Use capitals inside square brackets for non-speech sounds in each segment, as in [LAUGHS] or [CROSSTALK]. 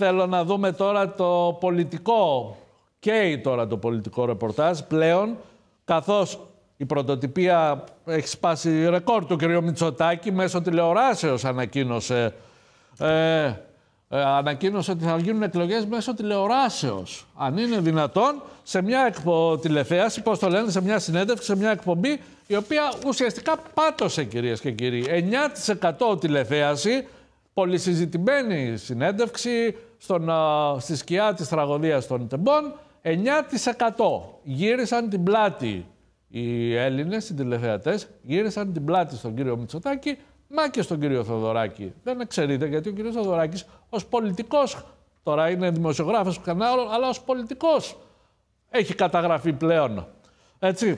Θέλω να δούμε τώρα το πολιτικό, καίει τώρα το πολιτικό ρεπορτάζ πλέον, καθώς η πρωτοτυπία έχει σπάσει ρεκόρ του κ. Μητσοτάκη, μέσω τηλεοράσεως ανακοίνωσε, ε, ε, ανακοίνωσε ότι θα γίνουν εκλογές μέσω τηλεοράσεως. Αν είναι δυνατόν, σε μια εκπο... τηλεθέαση, πώς το λένε, σε μια συνέντευξη, σε μια εκπομπή, η οποία ουσιαστικά πάτωσε κυρίες και κύριοι. 9% τηλεθέαση, πολυσυζητημένη συνέντευξη, στον, στη σκιά της τραγωδίας των τεμπών, 9% γύρισαν την πλάτη οι Έλληνες, οι τηλεθεατές, γύρισαν την πλάτη στον κύριο Μητσοτάκη, μα και στον κύριο Θεοδωράκη. Δεν ξέρετε γιατί ο κύριος Θεοδωράκης ως πολιτικός, τώρα είναι δημοσιογράφος κανάλων, αλλά ως πολιτικός έχει καταγραφεί πλέον. Έτσι.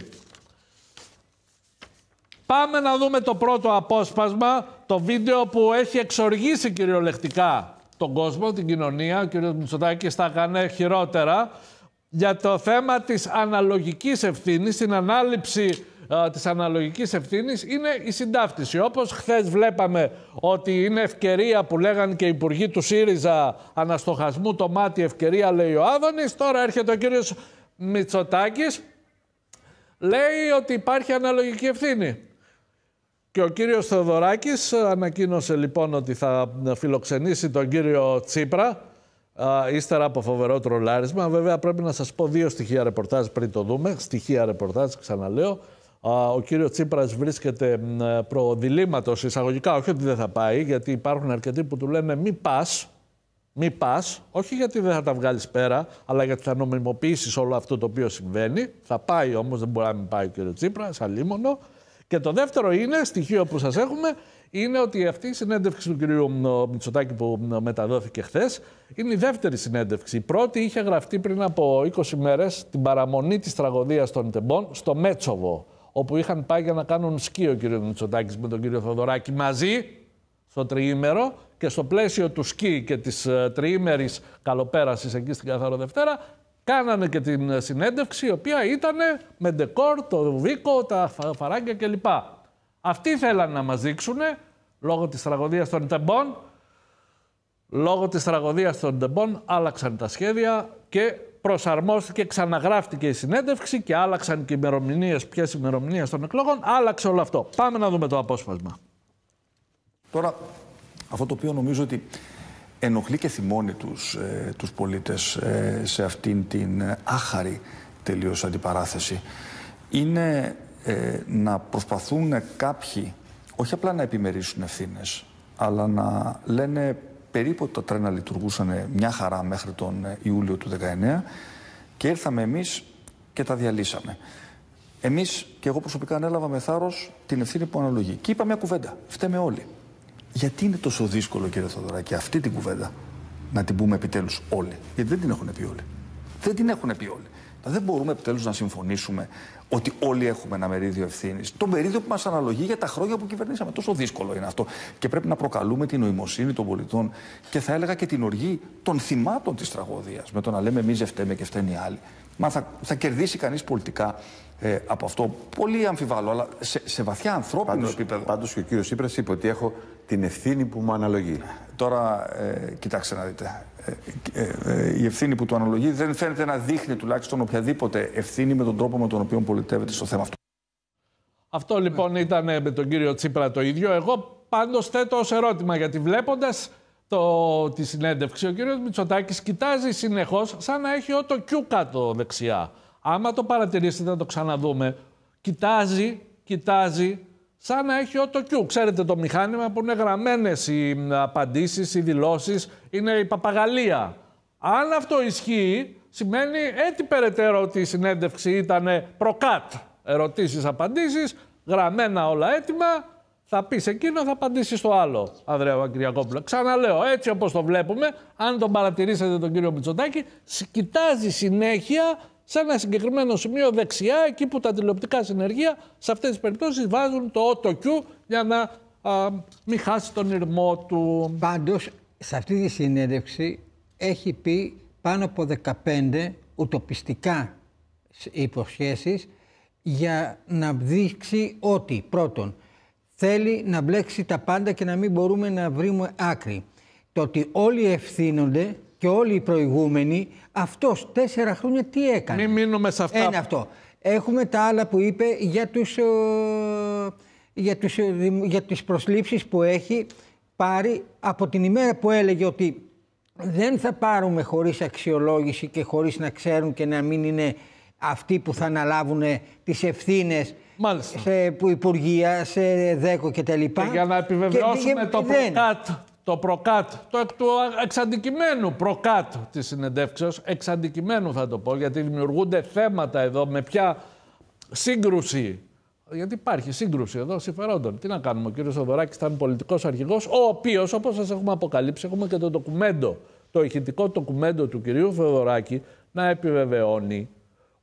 Πάμε να δούμε το πρώτο απόσπασμα, το βίντεο που έχει εξοργήσει κυριολεκτικά τον κόσμο, την κοινωνία. Ο κ. Μητσοτάκη, θα έκανε χειρότερα για το θέμα της αναλογικής ευθύνης, την ανάληψη τη ε, της αναλογικής ευθύνης είναι η συντάφτιση. Όπως χθες βλέπαμε ότι είναι ευκαιρία που λέγανε και οι υπουργοί του ΣΥΡΙΖΑ αναστοχασμού το μάτι ευκαιρία λέει ο Άδωνης, τώρα έρχεται ο κύριος Μητσοτάκης λέει ότι υπάρχει αναλογική ευθύνη ο κύριος Θεοδωράκης ανακοίνωσε λοιπόν ότι θα φιλοξενήσει τον κύριο Τσίπρα ύστερα από φοβερό τρολάρισμα. Βέβαια πρέπει να σας πω δύο στοιχεία ρεπορτάζ πριν το δούμε. Στοιχεία ρεπορτάζ, ξαναλέω. Ο κύριος Τσίπρας βρίσκεται διλήμματος εισαγωγικά, όχι ότι δεν θα πάει, γιατί υπάρχουν αρκετοί που του λένε μη πας, μη πας, όχι γιατί δεν θα τα βγάλεις πέρα, αλλά γιατί θα νομιμοποιήσεις όλο αυτό το οποίο συμβαίνει. Θα πάει όμως, δεν μπορεί να μην πάει ο κύριος Τσίπρας, σαν και το δεύτερο είναι, στοιχείο που σας έχουμε, είναι ότι αυτή η συνέντευξη του κυρίου Μητσοτάκη που μεταδόθηκε χθες είναι η δεύτερη συνέντευξη. Η πρώτη είχε γραφτεί πριν από 20 μέρες την παραμονή της τραγωδίας των Τεμπών στο Μέτσοβο, όπου είχαν πάει για να κάνουν σκι ο κύριος Μητσοτάκης με τον κύριο Θοδωράκη μαζί στο τριήμερο και στο πλαίσιο του σκι και της ε, τριήμερης καλοπέρασης εκεί στην Καθαρό Δευτέρα κάνανε και την ε, συνέντευξη, η οποία ήταν με ντεκόρ, το βίκο, τα φαράγγια κλπ. Αυτοί θέλανε να μας δείξουν, λόγω της τραγωδίας των τεμπών, λόγω της τραγωδίας των τεμπών άλλαξαν τα σχέδια και προσαρμόστηκε, ξαναγράφτηκε η συνέντευξη και άλλαξαν και οι ημερομηνίες, ποιες ημερομηνίες των εκλογών, άλλαξε όλο αυτό. Πάμε να δούμε το απόσπασμα. Τώρα, αυτό το οποίο νομίζω ότι ενοχλεί και θυμώνει τους, ε, τους πολίτες ε, σε αυτήν την ε, άχαρη τελείως αντιπαράθεση είναι ε, να προσπαθούν κάποιοι όχι απλά να επιμερίσουν ευθύνες, αλλά να λένε περίπου τα τρένα λειτουργούσαν μια χαρά μέχρι τον Ιούλιο του 19 και ήρθαμε εμείς και τα διαλύσαμε. Εμείς και εγώ προσωπικά ανέλαβα με θάρρος την ευθύνη που αναλογεί και είπα μια κουβέντα, φταίμε όλοι. Γιατί είναι τόσο δύσκολο, κύριε Θοδωράκη, αυτή την κουβέντα να την πούμε επιτέλους όλοι. Γιατί δεν την έχουν πει όλοι. Δεν την έχουν πει όλοι. Δεν μπορούμε επιτέλους να συμφωνήσουμε ότι όλοι έχουμε ένα μερίδιο ευθύνης. Το μερίδιο που μας αναλογεί για τα χρόνια που κυβερνήσαμε. Τόσο δύσκολο είναι αυτό. Και πρέπει να προκαλούμε την νοημοσύνη των πολιτών και θα έλεγα και την οργή των θυμάτων της τραγωδίας. Με το να λέμε εμεί φταίμε και φταίνει οι άλλοι. Μα θα, θα κερδίσει κανείς πολιτικά ε, από αυτό. Πολύ αμφιβάλλω, αλλά σε, σε βαθιά ανθρώπινο πάντως, επίπεδο. Πάντως και ο κύριος Σύπρα είπε ότι έχω την ευθύνη που μου αναλογεί. Τώρα, ε, κοιτάξτε να δείτε. Ε, ε, η ευθύνη που του αναλογεί δεν φαίνεται να δείχνει τουλάχιστον οποιαδήποτε ευθύνη με τον τρόπο με τον οποίο αυτό. Αυτό λοιπόν ήταν ε, με τον κύριο Τσίπρα το ίδιο. Εγώ πάντως θέτω ως ερώτημα γιατί βλέποντας το, τη συνέντευξη ο κύριος Μητσοτάκης κοιτάζει συνεχώς σαν να έχει το Q κάτω δεξιά. Άμα το παρατηρήσετε να το ξαναδούμε, κοιτάζει, κοιτάζει σαν να έχει το Q. Ξέρετε το μηχάνημα που είναι γραμμένες οι απαντήσεις, οι δηλώσεις, είναι η παπαγαλία. Αν αυτό ισχύει, σημαίνει έτσι περαιτέρω ότι η συνέντευξη ήταν προκάτ. Ερωτήσεις, απαντήσεις, γραμμένα όλα έτοιμα, θα πεις εκείνο, θα απαντήσεις στο άλλο, Ανδρέα Βαγκριακόπουλο. Ξαναλέω, έτσι όπως το βλέπουμε, αν τον παρατηρήσετε τον κύριο Μητσοτάκη, κοιτάζει συνέχεια σε ένα συγκεκριμένο σημείο δεξιά, εκεί που τα τηλεοπτικά συνεργεία σε αυτές τις περιπτώσεις, βάζουν το το Q για να α, μην χάσει τον ήρμό του. Πάντως, σε αυτή τη συνέντευξη έχει πει πάνω από 15 ουτοπιστικά υποσχέσεις για να δείξει ότι πρώτον θέλει να μπλέξει τα πάντα και να μην μπορούμε να βρούμε άκρη. Το ότι όλοι ευθύνονται και όλοι οι προηγούμενοι, αυτός τέσσερα χρόνια τι έκανε. Μην μείνουμε σε αυτά. Ένα αυτό. Έχουμε τα άλλα που είπε για, τους, για, τους, για τις προσλήψεις που έχει πάρει από την ημέρα που έλεγε ότι δεν θα πάρουμε χωρίς αξιολόγηση και χωρίς να ξέρουν και να μην είναι αυτοί που θα αναλάβουν ε, τις ευθύνες Μάλιστα. σε υπουργεία, σε δέκο κτλ. Και, για να επιβεβαιώσουμε το προκάτ, το προκάτ, το εκ του εξαντικειμένου προκάτ της συνεντεύξεως, εξαντικειμένου θα το πω, γιατί δημιουργούνται θέματα εδώ με ποια σύγκρουση γιατί υπάρχει σύγκρουση εδώ συμφερόντων. Τι να κάνουμε, ο κύριος Θεοδωράκη ήταν πολιτικός αρχηγός, ο οποίος, όπως σας έχουμε αποκαλύψει, έχουμε και το ντοκουμέντο, το ηχητικό ντοκουμέντο του κυρίου Θεοδωράκη να επιβεβαιώνει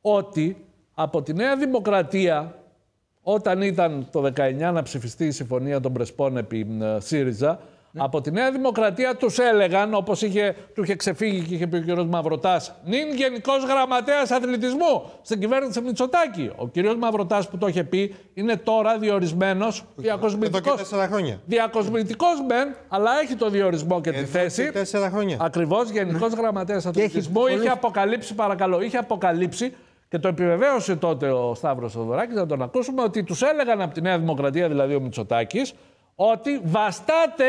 ότι από τη Νέα Δημοκρατία, όταν ήταν το 19 να ψηφιστεί η συμφωνία των Πρεσπών επί ε, ΣΥΡΙΖΑ, ναι. Από τη Νέα Δημοκρατία τους έλεγαν, όπως του είχε ξεφύγει και είχε πει ο κ. Μαυροτάς, νυν Γενικός Γραμματέας Αθλητισμού στην κυβέρνηση Μητσοτάκη. Ο κ. Μαυροτάς που το είχε πει είναι τώρα διορισμένος διακοσμητικό. Διακοσμητικός μεν, αλλά έχει το διορισμό και τη θέση. Και τέσσερα χρόνια. Ακριβώς Γενικός ναι. Γραμματέας Αθλητισμού είχε αποκαλύψει, παρακαλώ, είχε αποκαλύψει και το επιβεβαίωσε τότε ο Σταύρος Θοδωράκης, να τον ακούσουμε, ότι τους έλεγαν από Νέα Δημοκρατία, δηλαδή ο ότι βαστάτε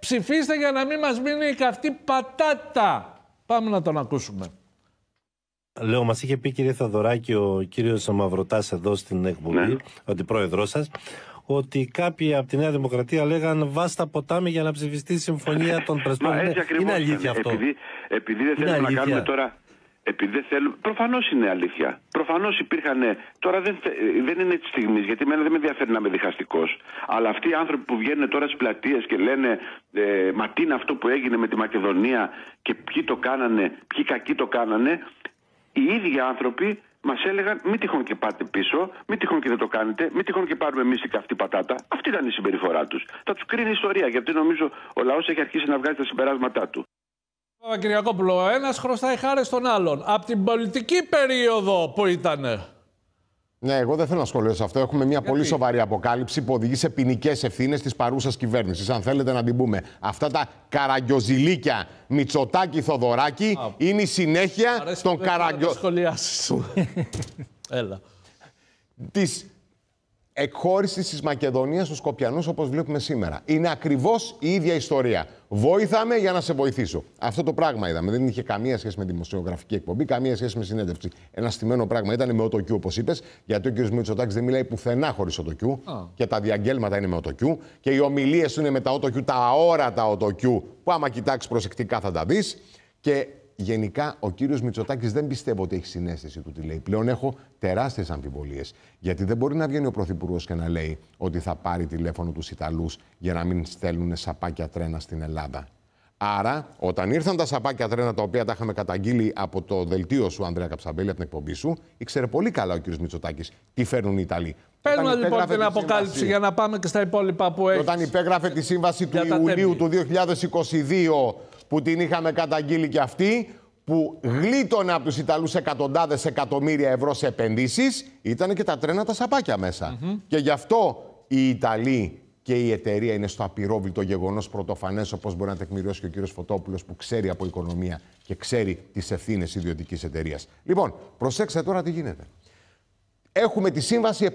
ψηφίστε για να μην μας μείνει η καυτή πατάτα. Πάμε να τον ακούσουμε. Λέω, μας είχε πει κύριε Θαδωράκη ο κύριος Αμαυροτά εδώ στην εκπομπή, ναι. ο αντιπρόεδρό σας, ότι κάποιοι από τη Νέα Δημοκρατία λέγαν βάστα ποτάμι για να ψηφιστεί η συμφωνία των Πρεσπών. Ναι, είναι, είναι αλήθεια αυτό. Επειδή, επειδή δεν θέλουμε να κάνουμε τώρα επειδή δεν θέλουν... Προφανώς είναι αλήθεια. Προφανώς υπήρχαν. Τώρα δεν, ε, δεν είναι της στιγμής, γιατί εμένα δεν με ενδιαφέρει να είμαι διχαστικός. Αλλά αυτοί οι άνθρωποι που βγαίνουν τώρα στις πλατείες και λένε ε, Μα τι είναι αυτό που έγινε με τη Μακεδονία και ποιοι το κάνανε, ποιοι κακοί το κάνανε, οι ίδιοι άνθρωποι μας έλεγαν μη τυχόν και πάτε πίσω, μην τυχόν και δεν το κάνετε, μην τυχόν και πάρουμε εμείς την καυτή πατάτα. Αυτή ήταν η συμπεριφορά τους. Θα τους κρίνει η ιστορία, γιατί νομίζω ο λαός έχει αρχίσει να βγάζει τα συμπεράσματά του. Παπακυριακόπουλο, ο ένας χρωστάει χάρη στον άλλον. Από την πολιτική περίοδο που ήταν. Ναι, εγώ δεν θέλω να σχολιάσω σε αυτό. Έχουμε μια Γιατί? πολύ σοβαρή αποκάλυψη που οδηγεί σε ποινικές ευθύνες της παρούσας κυβέρνησης. Αν θέλετε να την πούμε. Αυτά τα καραγκιοζηλίκια Μητσοτάκη Θοδωράκη είναι η συνέχεια των καραγκιοζηλίκων. [LAUGHS] Έλα. Της εκχώρησης της Μακεδονίας στους Σκοπιανούς, όπως βλέπουμε σήμερα. Είναι ακριβώς η ίδια ιστορία. Βοήθαμε για να σε βοηθήσω. Αυτό το πράγμα είδαμε. Δεν είχε καμία σχέση με δημοσιογραφική εκπομπή, καμία σχέση με συνέντευξη. Ένα στημένο πράγμα ήταν με οτοκιού, όπως είπες, γιατί ο κ. Μητσοτάκης δεν μιλάει πουθενά χωρίς οτοκιού. Oh. Και τα διαγγέλματα είναι με οτοκιού. Και οι ομιλίες είναι με τα οτοκιού, τα αόρατα οτοκιού, που άμα κοιτάξεις προσεκτικά θα τα δεις. Και Γενικά, ο κύριος Μητσοτάκης δεν πιστεύω ότι έχει συνέστηση του τι λέει. Πλέον έχω τεράστιες αμφιβολίες. Γιατί δεν μπορεί να βγαίνει ο Πρωθυπουργός και να λέει ότι θα πάρει τηλέφωνο τους Ιταλούς για να μην στέλνουν σαπάκια τρένα στην Ελλάδα. Άρα, όταν ήρθαν τα σαπάκια τρένα τα οποία τα είχαμε καταγγείλει από το δελτίο σου, Ανδρέα Καψαμπέλη, από την εκπομπή σου, ήξερε πολύ καλά ο κ. Μητσοτάκης τι φέρνουν οι Ιταλοί. Παίρνουμε λοιπόν την αποκάλυψη για να πάμε και στα υπόλοιπα που έχει. Όταν υπέγραφε τη σύμβαση του Ιουλίου του 2022 που την είχαμε καταγγείλει και αυτή, που γλίτωνε από τους Ιταλούς εκατοντάδες εκατομμύρια ευρώ σε επενδύσεις, ήταν και τα τρένα τα σαπάκια μέσα. Και γι' αυτό οι Ιταλοί και η εταιρεία είναι στο απειρόβλητο γεγονός πρωτοφανές, όπως μπορεί να τεκμηριώσει και ο κύριος Φωτόπουλος που ξέρει από οικονομία και ξέρει τις ευθύνες ιδιωτικής εταιρείας. Λοιπόν, προσέξτε τώρα τι γίνεται. Έχουμε τη σύμβαση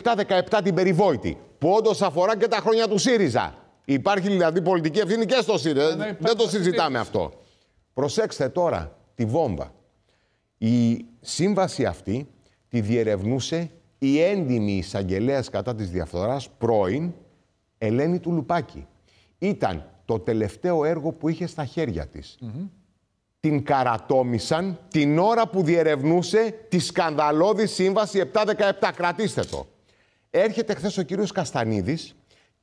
717 την περιβόητη, που όντως αφορά και τα χρόνια του ΣΥΡΙΖΑ. Υπάρχει δηλαδή πολιτική ευθύνη και στο ΣΥΡΙΖΑ. Ναι, ναι, Δεν, το συζητάμε αυτό. Προσέξτε τώρα τη βόμβα. Η σύμβαση αυτή τη διερευνούσε η έντιμη εισαγγελέας κατά της διαφθοράς πρώην Ελένη του Λουπάκη. Ήταν το τελευταίο έργο που είχε στα χέρια της. Την καρατόμησαν την ώρα που διερευνούσε τη σκανδαλώδη σύμβαση 717. Κρατήστε το. Έρχεται χθες ο κύριος Καστανίδης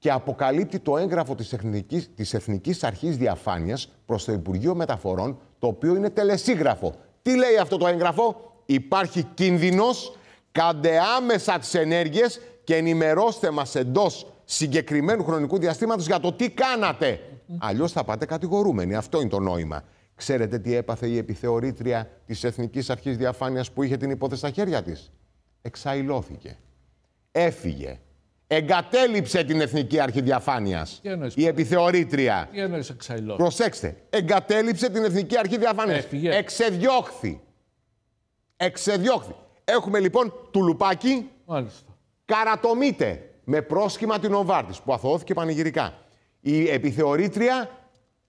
και αποκαλύπτει το έγγραφο της Εθνικής, της Εθνικής Αρχής Διαφάνειας προς το Υπουργείο Μεταφορών, το οποίο είναι τελεσίγραφο. Τι λέει αυτό το έγγραφο? Υπάρχει κίνδυνος, κάντε άμεσα τις ενέργειες και ενημερώστε μας εντός συγκεκριμένου χρονικού διαστήματος για το τι κάνατε. Αλλιώς θα πάτε κατηγορούμενοι. Αυτό είναι το νόημα. Ξέρετε τι έπαθε η επιθεωρήτρια της Εθνικής Αρχής Διαφάνειας που είχε την υπόθεση στα χέρια της. Εξαϊλώθηκε. Έφυγε εγκατέλειψε την Εθνική Αρχή Διαφάνειας. Η επιθεωρήτρια. Προσέξτε. Εγκατέλειψε την Εθνική Αρχή Διαφάνειας. Ε, Εξεδιώχθη. Εξεδιώχθη. Έχουμε λοιπόν τουλουπάκι. Μάλιστα. Καρατομείται με πρόσχημα την Οβάρτης που αθωώθηκε πανηγυρικά. Η επιθεωρήτρια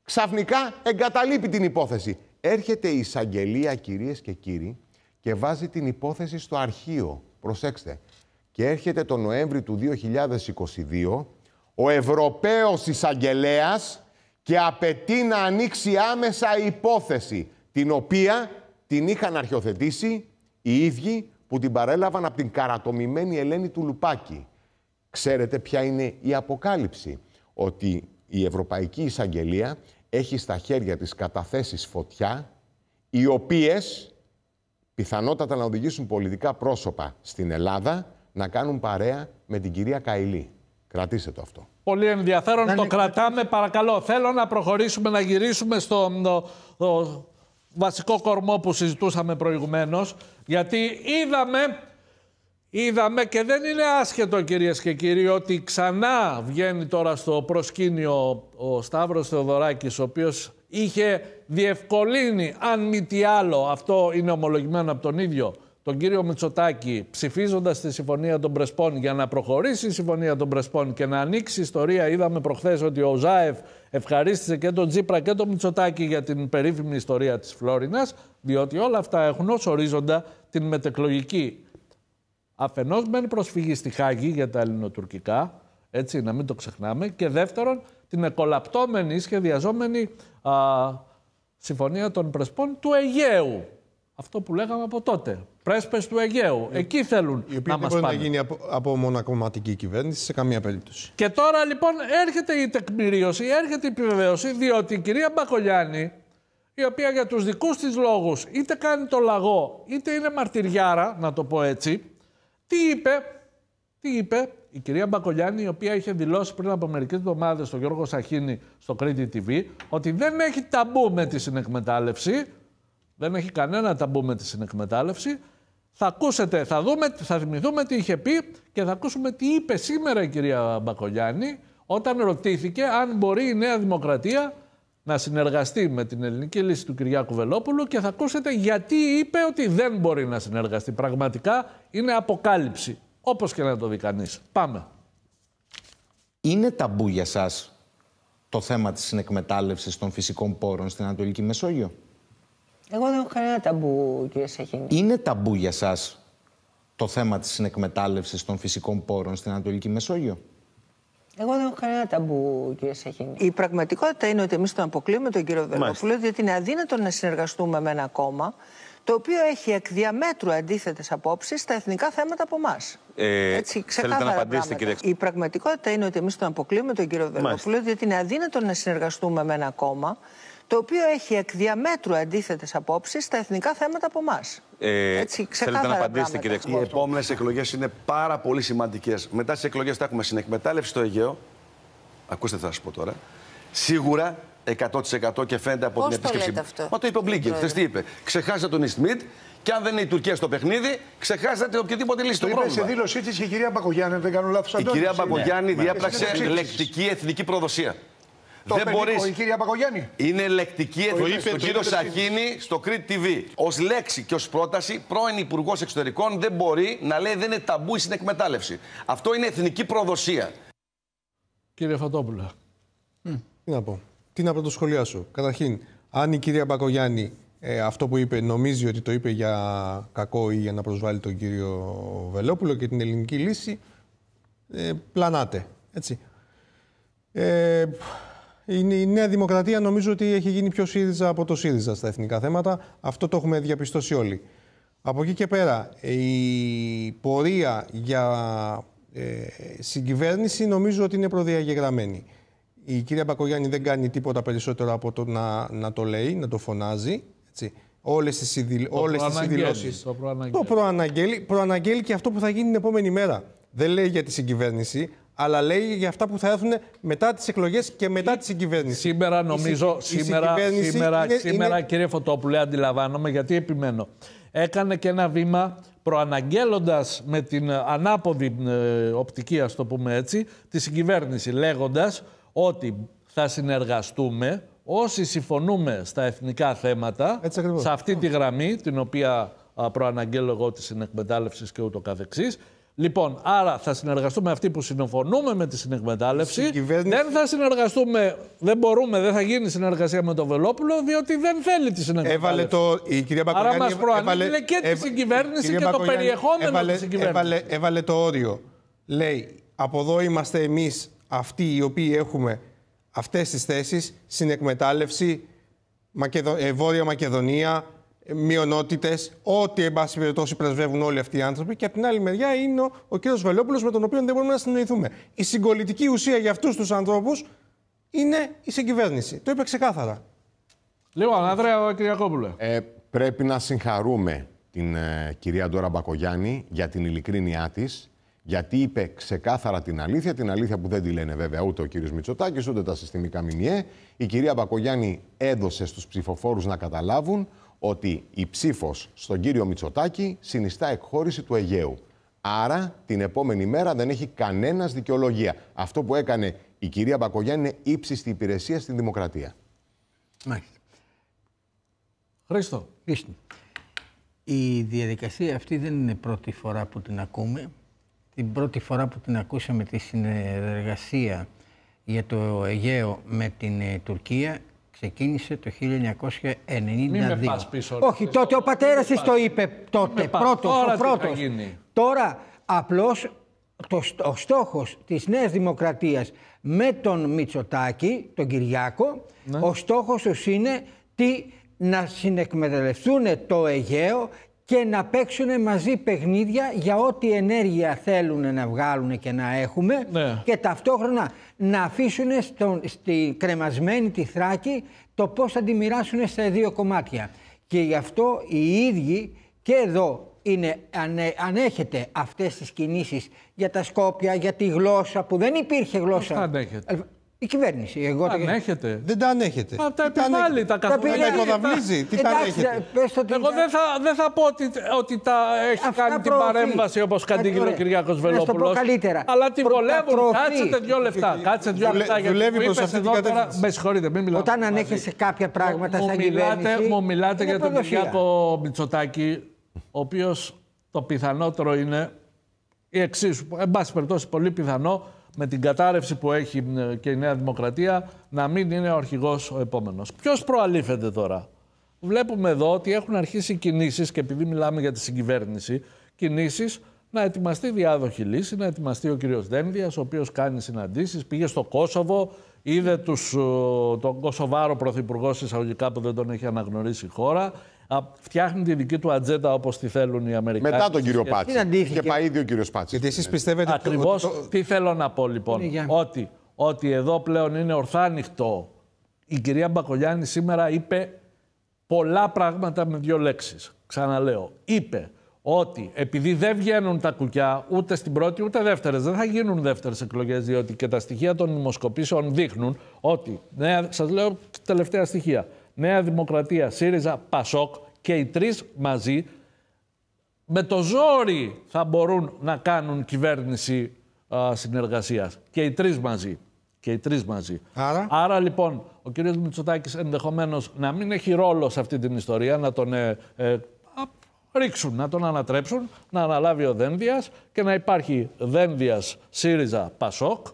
ξαφνικά εγκαταλείπει την υπόθεση. Έρχεται η εισαγγελία, κυρίες και κύριοι, και βάζει την υπόθεση στο αρχείο. Προσέξτε και έρχεται τον Νοέμβρη του 2022 ο Ευρωπαίος εισαγγελέας και απαιτεί να ανοίξει άμεσα υπόθεση την οποία την είχαν αρχιοθετήσει οι ίδιοι που την παρέλαβαν από την καρατομημένη Ελένη του Λουπάκη. Ξέρετε ποια είναι η αποκάλυψη. Ότι η Ευρωπαϊκή Εισαγγελία έχει στα χέρια της καταθέσεις φωτιά, οι οποίες πιθανότατα να οδηγήσουν πολιτικά πρόσωπα στην Ελλάδα να κάνουν παρέα με την κυρία Καϊλή. Κρατήστε το αυτό. Πολύ ενδιαφέρον. το κρατάμε, παρακαλώ. Θέλω να προχωρήσουμε, να γυρίσουμε στο βασικό κορμό που συζητούσαμε προηγουμένως. Γιατί είδαμε, είδαμε και δεν είναι άσχετο κυρίες και κύριοι ότι ξανά βγαίνει τώρα στο προσκήνιο ο Σταύρος Θεοδωράκης ο οποίος είχε διευκολύνει αν μη τι άλλο, αυτό είναι ομολογημένο από τον ίδιο, τον κύριο Μητσοτάκη ψηφίζοντας τη Συμφωνία των Πρεσπών για να προχωρήσει η Συμφωνία των Πρεσπών και να ανοίξει η ιστορία. Είδαμε προχθές ότι ο Ζάεφ ευχαρίστησε και τον Τζίπρα και τον Μητσοτάκη για την περίφημη ιστορία της Φλόρινας, διότι όλα αυτά έχουν ως ορίζοντα την μετεκλογική. Αφενός, μεν προσφυγή στη Χάγη για τα ελληνοτουρκικά, έτσι, να μην το ξεχνάμε, και δεύτερον, την εκολαπτώμενη, σχεδιαζόμενη α, Συμφωνία των Πρεσπών του Αιγαίου. Αυτό που λέγαμε από τότε, πρέσπες του Αιγαίου. Ε, Εκεί θέλουν να μα πάνε. Δεν μπορεί να γίνει από, από μονακομματική κυβέρνηση σε καμία περίπτωση. Και τώρα λοιπόν έρχεται η τεκμηρίωση, έρχεται η επιβεβαίωση, διότι η κυρία Μπακολιάνη, η οποία για τους δικούς της λόγους είτε κάνει το λαγό, είτε είναι μαρτυριάρα, να το πω έτσι, τι είπε, τι είπε η κυρία Μπακολιάνη, η οποία είχε δηλώσει πριν από μερικές εβδομάδες στον Γιώργο Σαχίνη στο Κρήτη TV, ότι δεν έχει ταμπού με τη συνεκμετάλλευση. Δεν έχει κανένα ταμπού με τη συνεκμετάλλευση θα ακούσετε, θα δούμε, θα θυμηθούμε τι είχε πει και θα ακούσουμε τι είπε σήμερα η κυρία Μπακογιάννη όταν ρωτήθηκε αν μπορεί η Νέα Δημοκρατία να συνεργαστεί με την ελληνική λύση του Κυριάκου Βελόπουλου και θα ακούσετε γιατί είπε ότι δεν μπορεί να συνεργαστεί. Πραγματικά είναι αποκάλυψη, όπως και να το δει κανείς. Πάμε. Είναι ταμπού για σας το θέμα της συνεκμετάλλευσης των φυσικών πόρων στην Ανατολική Μεσόγειο. Εγώ δεν έχω κανένα ταμπού, κύριε Σαχίνη. Είναι ταμπού για εσά το θέμα της συνεκμετάλλευσης των φυσικών πόρων στην Ανατολική Μεσόγειο. Εγώ δεν έχω κανένα ταμπού, κύριε Σαχίνη. Η πραγματικότητα είναι ότι εμείς τον αποκλείουμε τον κύριο Βελόπουλο, διότι είναι αδύνατο να συνεργαστούμε με ένα κόμμα το οποίο έχει εκ διαμέτρου αντίθετες απόψεις στα εθνικά θέματα από εμάς. Ε, Έτσι, ξεκάθαρα. να Η πραγματικότητα είναι ότι εμείς τον αποκλείουμε τον κύριο Δελόπουλο, διότι είναι αδύνατο να συνεργαστούμε με ένα κόμμα το οποίο έχει εκ διαμέτρου αντίθετες απόψεις στα εθνικά θέματα από εμάς. Ε, Έτσι, θέλετε να απαντήσετε, κύριε Οι επόμενες εκλογές είναι πάρα πολύ σημαντικές. Μετά τις εκλογές θα έχουμε συνεκμετάλλευση στο Αιγαίο. Ακούστε, θα σας πω τώρα. Σίγουρα 100% και φαίνεται από Πώς την επίσκεψη. Το αυτό. Μα το είπε ο Μπλίνκερ. Χθες τι είπε. Ξεχάσατε τον Ισμιτ και αν δεν είναι η Τουρκία στο παιχνίδι, ξεχάσατε οποιαδήποτε λύση. Το είπε σε δήλωσή της και η κυρία Μπακογιάννη, δεν κάνω λάθος. Η κυρία ναι. Μπακογιάννη ναι. διέπραξε ναι. λεκτική εθνική προδοσία. Το δεν μπορεί. Η κυρία Πακογιάννη. Είναι λεκτική εθνική ο κύριο Σαχίνη στο Crete TV. Ως λέξη και ως πρόταση, πρώην Υπουργός Εξωτερικών δεν μπορεί να λέει δεν είναι ταμπού η συνεκμετάλλευση. Αυτό είναι εθνική προδοσία. Κύριε Φατόπουλα. Τι να πω. Τι να πρωτοσχολιάσω. Καταρχήν, αν η κυρία Μπακογιάννη ε, αυτό που είπε, νομίζει ότι το είπε για κακό ή για να προσβάλλει τον κύριο Βελόπουλο και την ελληνική λύση, ε, Έτσι. Ε, η Νέα Δημοκρατία νομίζω ότι έχει γίνει πιο ΣΥΡΙΖΑ από το ΣΥΡΙΖΑ στα εθνικά θέματα. Αυτό το έχουμε διαπιστώσει όλοι. Από εκεί και πέρα, η πορεία για ε, συγκυβέρνηση νομίζω ότι είναι προδιαγεγραμμένη. Η κυρία Μπακογιάννη δεν κάνει τίποτα περισσότερο από το να, να το λέει, να το φωνάζει. Έτσι. Όλες τις, το όλες τις ειδηλώσεις. Το προαναγγέλει. Το Προαναγγέλει και αυτό που θα γίνει την επόμενη μέρα. Δεν λέει για τη συγκυβέρνηση, αλλά λέει για αυτά που θα έρθουν μετά τις εκλογές και μετά ε, τη συγκυβέρνηση. Σήμερα, νομίζω, σήμερα, σήμερα, σήμερα κύριε Φωτόπουλε, αντιλαμβάνομαι γιατί επιμένω. Έκανε και ένα βήμα προαναγγέλλοντας με την ε, ανάποδη ε, οπτική, ας το πούμε έτσι, τη συγκυβέρνηση, λέγοντας ότι θα συνεργαστούμε όσοι συμφωνούμε στα εθνικά θέματα, σε αυτή τη γραμμή, την οποία προαναγγέλλω εγώ της συνεκμετάλλευσης και ούτω καθεξής, Λοιπόν, άρα θα συνεργαστούμε αυτοί που συμφωνούμε με τη συνεκμετάλλευση. Κυβέρνηση... Δεν θα συνεργαστούμε, δεν μπορούμε, δεν θα γίνει συνεργασία με τον Βελόπουλο, διότι δεν θέλει τη συνεκμετάλλευση. το... Η κυρία άρα μα έβαλε... και τη συγκυβέρνηση και το περιεχόμενο έβαλε, της συγκυβέρνησης. Έβαλε, έβαλε το όριο. Λέει, από εδώ είμαστε εμείς αυτοί οι οποίοι έχουμε αυτές τις θέσεις, συνεκμετάλλευση, Μακεδο... Ε, Βόρεια Μακεδονία, μειονότητες, ό,τι εν πάση περιπτώσει πρεσβεύουν όλοι αυτοί οι άνθρωποι. Και από την άλλη μεριά είναι ο, κ. Βελόπουλος με τον οποίο δεν μπορούμε να συνοηθούμε. Η συγκολητική ουσία για αυτούς τους ανθρώπους είναι η συγκυβέρνηση. Το είπε ξεκάθαρα. Λοιπόν, Ανδρέα Κυριακόπουλε. Ε, πρέπει να συγχαρούμε την ε, κυρία Ντόρα Μπακογιάννη για την ειλικρίνειά της. Γιατί είπε ξεκάθαρα την αλήθεια, την αλήθεια που δεν τη λένε βέβαια ούτε ο κύριος Μητσοτάκης ούτε τα συστημικά ΜΜΕ. Η κυρία Μπακογιάννη έδωσε στους ψηφοφόρους να καταλάβουν ότι η ψήφος στον κύριο Μητσοτάκη συνιστά εκχώρηση του Αιγαίου. Άρα την επόμενη μέρα δεν έχει κανένας δικαιολογία. Αυτό που έκανε η κυρία Μπακογιάννη είναι ύψιστη υπηρεσία στην δημοκρατία. Μάλιστα. Χρήστο. Η διαδικασία αυτή δεν είναι πρώτη φορά που την ακούμε. Την πρώτη φορά που την ακούσαμε τη συνεργασία για το Αιγαίο με την ε, Τουρκία Ξεκίνησε το 1992. πίσω, Όχι, τότε ο πατέρας της το είπε τότε, πρώτος, ο πρώτος. Τώρα απλώς το, ο στόχος της Νέας Δημοκρατίας με τον Μητσοτάκη, τον Κυριάκο, ναι. ο στόχος τους είναι τι, να συνεκμεταλλευτούν το Αιγαίο και να παίξουν μαζί παιχνίδια για ό,τι ενέργεια θέλουν να βγάλουν και να έχουμε ναι. και ταυτόχρονα να αφήσουν στην στη κρεμασμένη τη θράκη το πώς θα τη μοιράσουν σε δύο κομμάτια. Και γι' αυτό οι ίδιοι και εδώ είναι, ανέχεται αυτές τις κινήσεις για τα σκόπια, για τη γλώσσα που δεν υπήρχε γλώσσα. Η κυβέρνηση. Εγώ τα ανέχετε. Δεν τα ανέχετε. Μα τα επιβάλλει, τα καθόλου. Τα υποδαβλίζει. Τι τα ανέχετε. Εγώ δεν θα, δεν θα πω ότι, ότι τα έχει Αυτά κάνει προωθεί. την παρέμβαση όπως κατήγγειλε ο Κυριάκο Βελόπουλο. Αλλά την βολεύουν. Κάτσε δύο λεπτά. Κάτσε δύο λεπτά. Δουλεύει αυτή την κατεύθυνση. Με συγχωρείτε, μην μιλάτε. Όταν ανέχεσαι κάποια πράγματα σαν κυβέρνηση. Μου μιλάτε για τον Κυριάκο Μητσοτάκη, ο οποίος το πιθανότερο είναι η εξίσου, Εν πάση περιπτώσει, πολύ πιθανό με την κατάρρευση που έχει και η Νέα Δημοκρατία να μην είναι ο αρχηγός ο επόμενος. Ποιος προαλήφεται τώρα. Βλέπουμε εδώ ότι έχουν αρχίσει κινήσεις και επειδή μιλάμε για τη συγκυβέρνηση, κινήσεις να ετοιμαστεί διάδοχη λύση, να ετοιμαστεί ο κύριος Δένδιας, ο οποίος κάνει συναντήσεις, πήγε στο Κόσοβο, είδε τους, τον Κοσοβάρο πρωθυπουργό εισαγωγικά που δεν τον έχει αναγνωρίσει η χώρα, φτιάχνει τη δική του ατζέντα όπως τη θέλουν οι Αμερικανοί. Μετά τον κύριο Πάτση. Και πάει ήδη ο κύριος Πάτση. Γιατί εσεί πιστεύετε Ακριβώ το... τι θέλω να πω λοιπόν. Ναι, ότι, ότι εδώ πλέον είναι ορθάνυχτο. Η κυρία Μπακογιάννη σήμερα είπε πολλά πράγματα με δύο λέξεις. Ξαναλέω. Είπε ότι επειδή δεν βγαίνουν τα κουκιά ούτε στην πρώτη ούτε δεύτερες, δεν θα γίνουν δεύτερες εκλογές, διότι και τα στοιχεία των δημοσκοπήσεων δείχνουν ότι. Ναι, σας λέω τελευταία στοιχεία. Νέα Δημοκρατία, ΣΥΡΙΖΑ, ΠΑΣΟΚ και οι τρεις μαζί με το ζόρι θα μπορούν να κάνουν κυβέρνηση συνεργασίας. Και οι τρεις μαζί. Και οι τρεις μαζί. Άρα, Άρα λοιπόν, ο κ. Μητσοτάκης ενδεχομένως να μην έχει ρόλο σε αυτή την ιστορία, να τον ε, ε, ρίξουν, να τον ανατρέψουν, να αναλάβει ο Δένδιας και να υπάρχει Δένδιας ΣΥΡΙΖΑ ΠΑΣΟΚ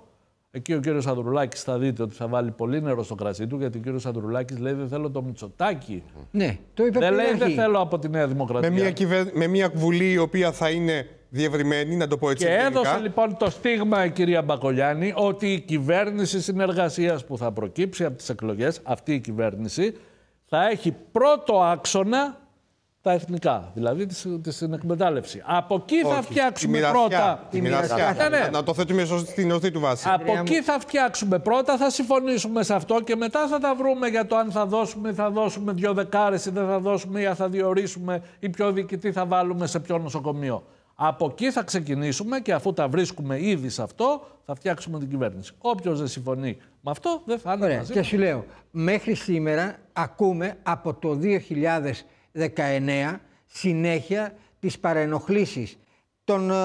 Εκεί ο κύριος Ανδρουλάκης θα δείτε ότι θα βάλει πολύ νερό στο κρασί του, γιατί ο κύριος Ανδρουλάκης λέει δεν θέλω το Μητσοτάκι. Ναι, το είπε Δεν λέει δεν θέλω από τη Νέα Δημοκρατία. Με μια, κυβε... με μια βουλή η οποία θα είναι διευρυμένη, να το πω έτσι. Και έδωσε λοιπόν το στίγμα η κυρία Μπακολιάνη ότι η κυβέρνηση συνεργασίας που θα προκύψει από τις εκλογές, αυτή η κυβέρνηση, θα έχει πρώτο άξονα τα εθνικά, δηλαδή την εκμετάλλευσης. Από εκεί θα φτιάξουμε πρώτα. μοιρασιά. Ναι, ναι. Να το θέτουμε στην ορθή του βάση. Από εκεί θα φτιάξουμε πρώτα, θα συμφωνήσουμε σε αυτό και μετά θα τα βρούμε για το αν θα δώσουμε θα δώσουμε δύο δεκάρες ή δεν θα δώσουμε ή αν θα διορίσουμε ή ποιο διοικητή θα βάλουμε σε ποιο νοσοκομείο. Από εκεί θα ξεκινήσουμε και αφού τα βρίσκουμε ήδη σε αυτό, θα φτιάξουμε την κυβέρνηση. Όποιος δεν συμφωνεί με αυτό, δεν θα είναι Και σου λέω, μέχρι σήμερα ακούμε από το 2000. 19 συνέχεια τις παρενοχλήσεις των ε,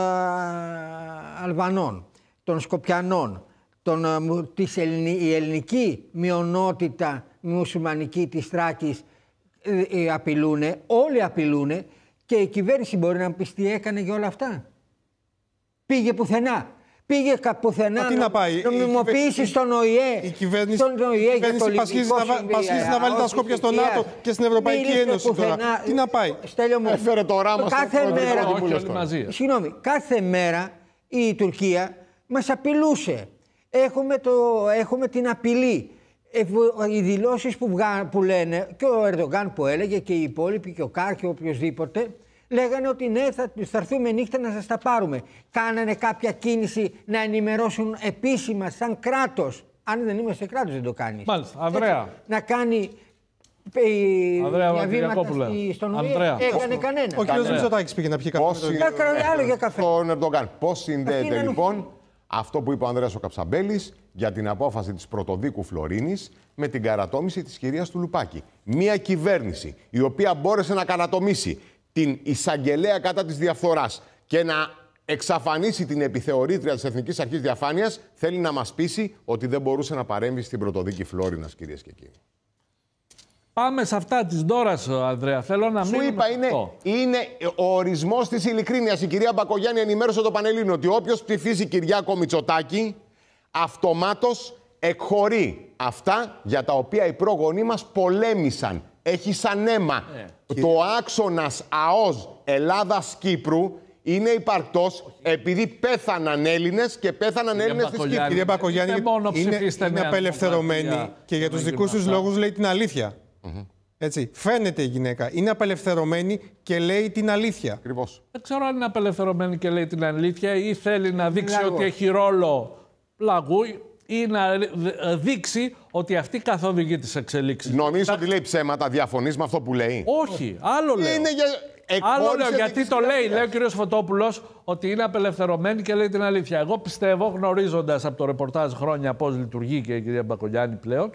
Αλβανών, των Σκοπιανών, τον, ε, της ελληνική, η ελληνική μειονότητα μουσουλμανική της Θράκης ε, ε απειλούν, όλοι απειλούν και η κυβέρνηση μπορεί να πει τι έκανε για όλα αυτά. Πήγε πουθενά. Πήγε καπουθενά να πάει. στον ΟΗΕ. Η κυβέρνηση, στον ΟΗΕ η κυβέρνηση πασχίζει, να, πασχίζει να βάλει τα σκόπια στον ΝΑΤΟ και στην Ευρωπαϊκή Ένωση πουθενά, τώρα. Τι να πάει. Στέλιο μου, Έφερε το ράμα κάθε στο μέρα, όχι, μαζί. Συγγνώμη, κάθε μέρα η Τουρκία μας απειλούσε. Έχουμε, το, έχουμε την απειλή. Οι δηλώσεις που, που λένε και ο Ερντογάν που έλεγε και οι υπόλοιποι και ο Κάρ και οποιοδήποτε λέγανε ότι ναι, θα, θα έρθουμε νύχτα να σας τα πάρουμε. Κάνανε κάποια κίνηση να ενημερώσουν επίσημα, σαν κράτος. Αν δεν είμαστε κράτος, δεν το κάνεις. Μάλιστα. Ανδρέα. Να κάνει ε, Ανδρέα Βαβριακόπουλε. Στον Ανδρέα. Ε, έκανε κανένα. Ο κ. Μητσοτάκης πήγε να πιει καφέ. Άλλο για καφέ. Τον Ερντογκάν. Πώ συνδέεται λοιπόν αυτό που είπε ο Ανδρέας ο Καψαμπέλης για την απόφαση της πρωτοδίκου Φλωρίνης με την καρατόμηση της κυρίας του Λουπάκη. Μία κυβέρνηση η οποία μπόρεσε να κανατομήσει την εισαγγελέα κατά της διαφθοράς και να εξαφανίσει την επιθεωρήτρια της Εθνικής Αρχής Διαφάνειας, θέλει να μας πείσει ότι δεν μπορούσε να παρέμβει στην πρωτοδίκη Φλόρινας, κυρίες και κύριοι. Πάμε σε αυτά της Ντόρας, Ανδρέα. Θέλω να μην. Σου είπα, είναι, είναι ο ορισμός της ειλικρίνειας. Η κυρία Μπακογιάννη ενημέρωσε το Πανελλήνιο ότι όποιος ψηφίζει Κυριάκο Μητσοτάκη, αυτομάτως εκχωρεί αυτά για τα οποία οι πρόγονοί μας πολέμησαν έχει σαν αίμα. Ναι. Το άξονα ΑΟΣ ελλαδας κυπρου είναι υπαρκτός επειδή πέθαναν Έλληνες και πέθαναν Έλληνε στη Σκύπρο. Κύριε Μπακογιάννη, είναι, είναι απελευθερωμένη και για του δικούς τους λόγους λέει την αληθεια Έτσι. Φαίνεται η γυναίκα. Είναι απελευθερωμένη και λέει την αλήθεια. Ακριβώς. Δεν ξέρω αν είναι απελευθερωμένη και λέει την αλήθεια ή θέλει να δείξει ότι έχει ρόλο πλαγού ή να δείξει ότι αυτή καθοδηγεί τι εξελίξει. Νομίζω ότι λέει ψέματα, διαφωνείς με αυτό που λέει. Όχι, άλλο λέει. Είναι για... Άλλο λέω γιατί το λέει. Λέει ο κ. Φωτόπουλος ότι είναι απελευθερωμένη και λέει την αλήθεια. Εγώ πιστεύω, γνωρίζοντας από το ρεπορτάζ χρόνια πώς λειτουργεί και η κυρία Μπακογιάννη πλέον,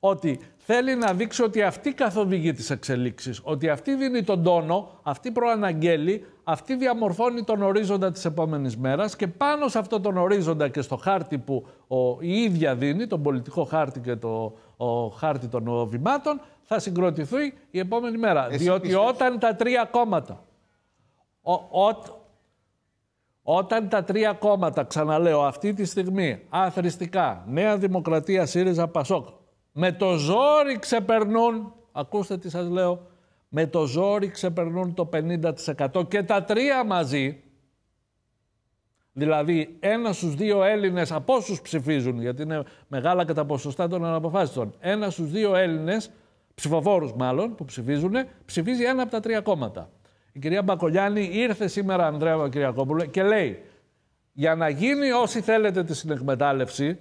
ότι θέλει να δείξει ότι αυτή καθοδηγεί τις εξελίξεις, ότι αυτή δίνει τον τόνο, αυτή προαναγγέλει, αυτή διαμορφώνει τον ορίζοντα της επόμενης μέρας και πάνω σε αυτό τον ορίζοντα και στο χάρτη που ο, η ίδια δίνει, τον πολιτικό χάρτη και το χάρτη των βημάτων, θα συγκροτηθεί η επόμενη μέρα. Διότι όταν τα τρία κόμματα... όταν τα τρία κόμματα, ξαναλέω, αυτή τη στιγμή, αθρηστικά, Νέα Δημοκρατία, ΣΥΡΙΖΑ, ΠΑΣΟΚ, με το ζόρι ξεπερνούν, ακούστε τι σας λέω, με το ζόρι ξεπερνούν το 50% και τα τρία μαζί, δηλαδή ένα στους δύο Έλληνες από όσους ψηφίζουν, γιατί είναι μεγάλα τα ποσοστά των αναποφάσιστων, ένα στους δύο Έλληνες, ψηφοφόρους μάλλον, που ψηφίζουν, ψηφίζει ένα από τα τρία κόμματα. Η κυρία Μπακογιάννη ήρθε σήμερα, Ανδρέα Κυριακόπουλο, και λέει για να γίνει όσοι θέλετε τη συνεκμετάλλευση,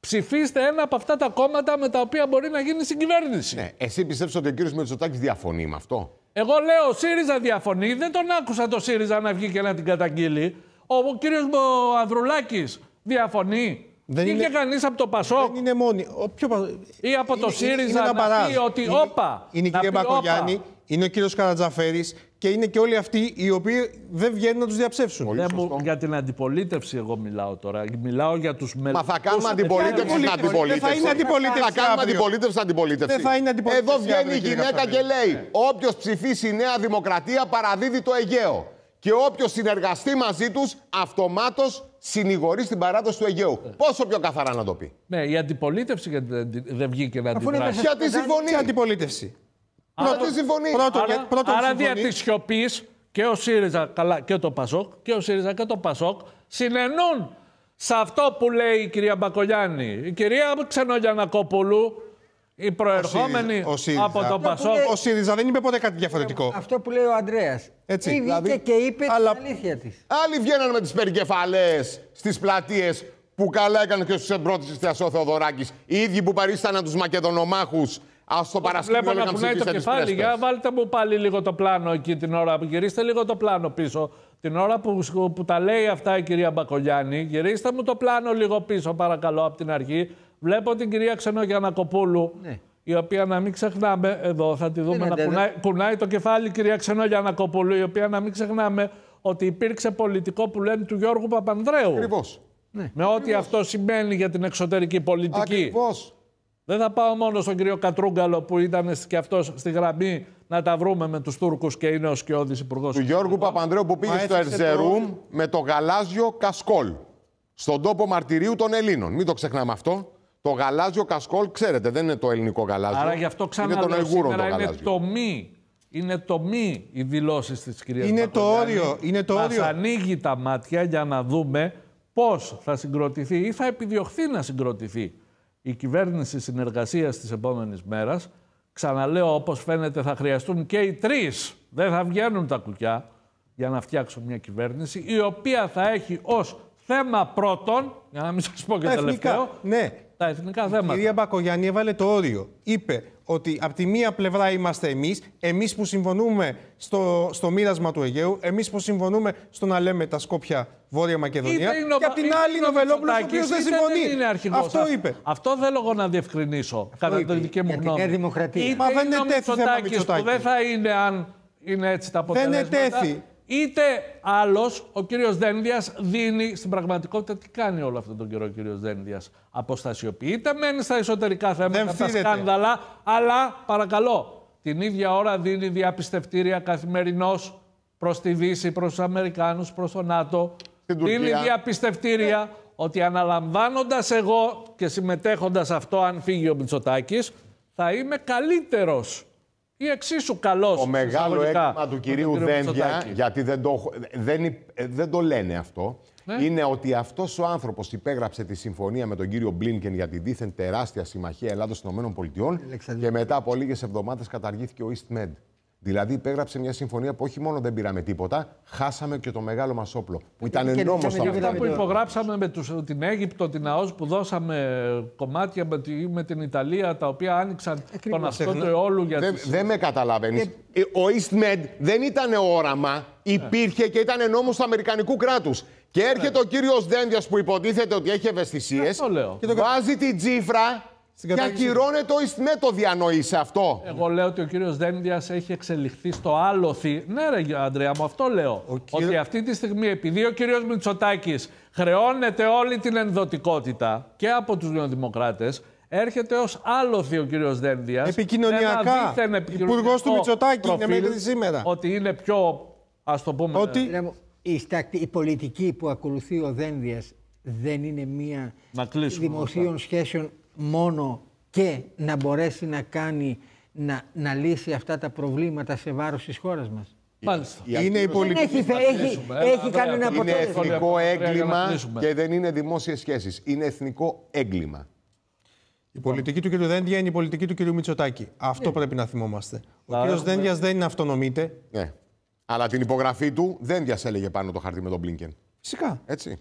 ψηφίστε ένα από αυτά τα κόμματα με τα οποία μπορεί να γίνει συγκυβέρνηση. Ναι. Εσύ πιστεύεις ότι ο κύριος Μετσοτάκη διαφωνεί με αυτό. Εγώ λέω ο ΣΥΡΙΖΑ διαφωνεί. Δεν τον άκουσα το ΣΥΡΙΖΑ να βγει και να την καταγγείλει. Ο κύριος Ανδρουλάκης διαφωνεί. Δεν είναι κανείς από το Πασόκ. Δεν είναι μόνοι. Ή από το ΣΥΡΙΖΑ είναι, είναι να πει ότι όπα. Είναι η κυρία Μπακογιάννη, είναι ο κύριος Καρατζαφέρης, και είναι και όλοι αυτοί οι οποίοι δεν βγαίνουν να τους διαψεύσουν. Ναι, μου, για την αντιπολίτευση, εγώ μιλάω τώρα. Μιλάω για τους μελλοντικού. Μα θα κάνουμε αντιπολίτευση στην αντιπολίτευση. Δεν θα είναι αντιπολίτευση. Θα κάνουμε αντιπολίτευση αντιπολίτευση. Δεν θα είναι αντιπολίτευση. Εδώ βγαίνει η γυναίκα και λέει: Όποιος ψηφίσει η Νέα Δημοκρατία παραδίδει το Αιγαίο. Και όποιος συνεργαστεί μαζί τους, αυτομάτως συνηγορεί στην παράδοση του Αιγαίου. Ε. Πόσο πιο καθαρά να το πει. Ναι, η αντιπολίτευση δεν βγήκε να αντιδράσει. Γιατί συμφωνεί. Η αντιπολίτευση. Πρώτη άρα, δια της σιωπής και ο ΣΥΡΙΖΑ καλά, και το ΠΑΣΟΚ και ο ΣΥΡΙΖΑ και το ΠΑΣΟΚ συνενούν σε αυτό που λέει η κυρία Μπακογιάννη. Η κυρία Ξενογιανακόπουλου η προερχόμενη από το Πασόκ. Ο ΣΥΡΙΖΑ δεν είπε ποτέ κάτι διαφορετικό. Ε, αυτό που λέει ο Αντρέα. Έτσι. Ή δηλαδή... και είπε την αλήθεια της. Άλλοι βγαίνανε με τις περικεφαλές στις πλατείες που καλά έκανε και στου εμπρότε τη Θεασό Θεοδωράκης. Οι ίδιοι που παρίσταναν τους μακεδονομάχους Ας το παρασκευάσουμε. Βλέπω να πουνάει το κεφάλι. Για βάλτε μου πάλι λίγο το πλάνο εκεί την ώρα που γυρίστε λίγο το πλάνο πίσω. Την ώρα που, που τα λέει αυτά η κυρία Μπακογιάννη, γυρίστε μου το πλάνο λίγο πίσω, παρακαλώ, από την αρχή. Βλέπω την κυρία Ξενογιανακοπούλου, ναι. η οποία να μην ξεχνάμε, εδώ θα τη δούμε ναι, να ναι, ναι. κουνάει, το κεφάλι η κυρία Ξενογιανακοπούλου, η οποία να μην ξεχνάμε ότι υπήρξε πολιτικό που λένε του Γιώργου Παπανδρέου. Ακριβώς. Ναι. Με ό,τι αυτό σημαίνει για την εξωτερική πολιτική. Ακριβώς. Δεν θα πάω μόνο στον κύριο Κατρούγκαλο που ήταν και αυτός στη γραμμή να τα βρούμε με τους Τούρκους και είναι ο σκιώδης υπουργός. Του Γιώργου Παπανδρέου που πήγε στο Ερζερούμ με το γαλάζιο κασκόλ. Στον τόπο μαρτυρίου των Ελλήνων. Μην το ξεχνάμε αυτό. Το γαλάζιο κασκόλ, ξέρετε, δεν είναι το ελληνικό γαλάζιο. Άρα γι' αυτό ξαναλέω είναι τον σήμερα το είναι το μη. Είναι το μη οι δηλώσεις της κυρίας Είναι το όριο. Είναι το όριο. Μας ανοίγει τα μάτια για να δούμε πώς θα συγκροτηθεί ή θα επιδιωχθεί να συγκροτηθεί η κυβέρνηση συνεργασίας της επόμενης μέρας, ξαναλέω όπως φαίνεται θα χρειαστούν και οι τρεις δεν θα βγαίνουν τα κουκιά, για να φτιάξουν μια κυβέρνηση η οποία θα έχει ως θέμα πρώτον, για να μην σας πω και τελευταίο, ναι τα εθνικά θέματα. Η κυρία Μπακογιάννη έβαλε το όριο. Είπε ότι από τη μία πλευρά είμαστε εμείς, εμείς που συμφωνούμε στο, στο μοίρασμα του Αιγαίου, εμείς που συμφωνούμε στο να λέμε τα Σκόπια Βόρεια Μακεδονία. και από την άλλη είναι ο Βελόπουλο, ο οποίος δεν συμφωνεί. αρχηγός. Αυτό είπε. Αυτό θέλω εγώ να διευκρινίσω, Αυτό κατά είπε. δική μου γνώμη. Είναι Δημοκρατία. Μα δεν τέτοιο θέμα δεν θα είναι αν είναι έτσι τα αποτελέσματα. Δεν ετέθη. Είτε άλλος, ο κύριος Δένδιας δίνει στην πραγματικότητα τι κάνει όλο αυτόν τον καιρό ο κύριος Δένδιας. Αποστασιοποιείται, μένει στα εσωτερικά θέματα, στα σκάνδαλα, αλλά παρακαλώ, την ίδια ώρα δίνει διαπιστευτήρια καθημερινώς προς τη Δύση, προς τους Αμερικάνους, προς το ΝΑΤΟ. Δίνει διαπιστευτήρια ε. ότι αναλαμβάνοντας εγώ και συμμετέχοντας αυτό, αν φύγει ο Μπιτσοτάκη, θα είμαι καλύτερος ή εξίσου καλός. Το μεγάλο έκτημα του κυρίου Δένδια, γιατί δεν το, δεν, ε, δεν το λένε αυτό, ναι. είναι ότι αυτός ο άνθρωπος υπέγραψε τη συμφωνία με τον κύριο Μπλίνκεν για τη δίθεν τεράστια συμμαχία Ελλάδο-ΗΠΑ και μετά από λίγες εβδομάδες καταργήθηκε ο EastMed. Δηλαδή, υπέγραψε μια συμφωνία που όχι μόνο δεν πήραμε τίποτα, χάσαμε και το μεγάλο μας όπλο. Που ήταν νόμο αυτό. Αυτά που υπογράψαμε με τους, την Αίγυπτο, την ΑΟΣ, που δώσαμε κομμάτια με, την Ιταλία, τα οποία άνοιξαν ε, τον αυτό του αιώλου για Δεν τις... δε με καταλαβαίνεις. Και... Ε, ε, ο EastMed δεν ήταν όραμα. Υπήρχε και ήταν νόμο του Αμερικανικού κράτους. Και έρχεται ναι. ο κύριος Δέντια που υποτίθεται ότι έχει ευαισθησίες. Βάζει την τσίφρα και ακυρώνεται ο Ισμέ το σε αυτό. Εγώ λέω ότι ο κύριος Δένδιας έχει εξελιχθεί στο άλλο Ναι, ρε Αντρέα, μου αυτό λέω. ότι αυτή τη στιγμή, επειδή ο κύριος Μητσοτάκης χρεώνεται όλη την ενδοτικότητα και από τους Νεοδημοκράτες, έρχεται ως άλοθη ο κύριος Δένδιας. Επικοινωνιακά. Υπουργός του Μητσοτάκη είναι μέχρι σήμερα. Ότι είναι πιο. Ας το πούμε. Ότι... Η, στάκτη, η πολιτική που ακολουθεί ο Δένδιας δεν είναι μία δημοσίων σχέσεων μόνο και να μπορέσει να κάνει να, λύσει αυτά τα προβλήματα σε βάρος της χώρας μας. Μάλιστα. Είναι η πολιτική. Έχει, έχει, έχει Είναι εθνικό έγκλημα και δεν είναι δημόσιες σχέσεις. Είναι εθνικό έγκλημα. Η πολιτική του κ. Δέντια είναι η πολιτική του κ. Μητσοτάκη. Αυτό ναι. πρέπει να θυμόμαστε. Ο κ. Δέντια δεν αυτονομείται. Ναι. Αλλά την υπογραφή του δεν διασέλεγε πάνω το χαρτί με τον Μπλίνκεν. Φυσικά. Έτσι.